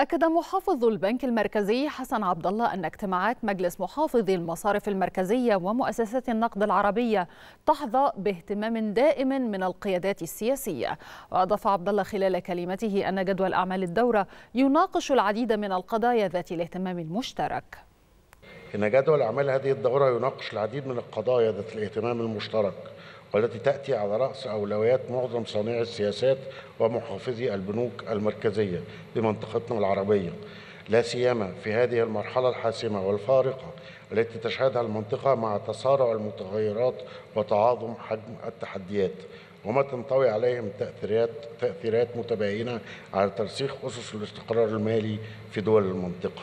أكد محافظ البنك المركزي حسن عبد الله أن اجتماعات مجلس محافظي المصارف المركزية ومؤسسات النقد العربية تحظى باهتمام دائم من القيادات السياسية، وأضاف عبد الله خلال كلمته أن جدول أعمال الدورة يناقش العديد من القضايا ذات الاهتمام المشترك. إن جدول أعمال هذه الدورة يناقش العديد من القضايا ذات الاهتمام المشترك والتي تأتي على رأس أولويات معظم صانعي السياسات ومحافظي البنوك المركزية بمنطقتنا العربية لا سيما في هذه المرحلة الحاسمة والفارقة التي تشهدها المنطقة مع تسارع المتغيرات وتعاظم حجم التحديات وما تنطوي عليهم تأثيرات تأثيرات متباينة على ترسيخ أسس الاستقرار المالي في دول المنطقة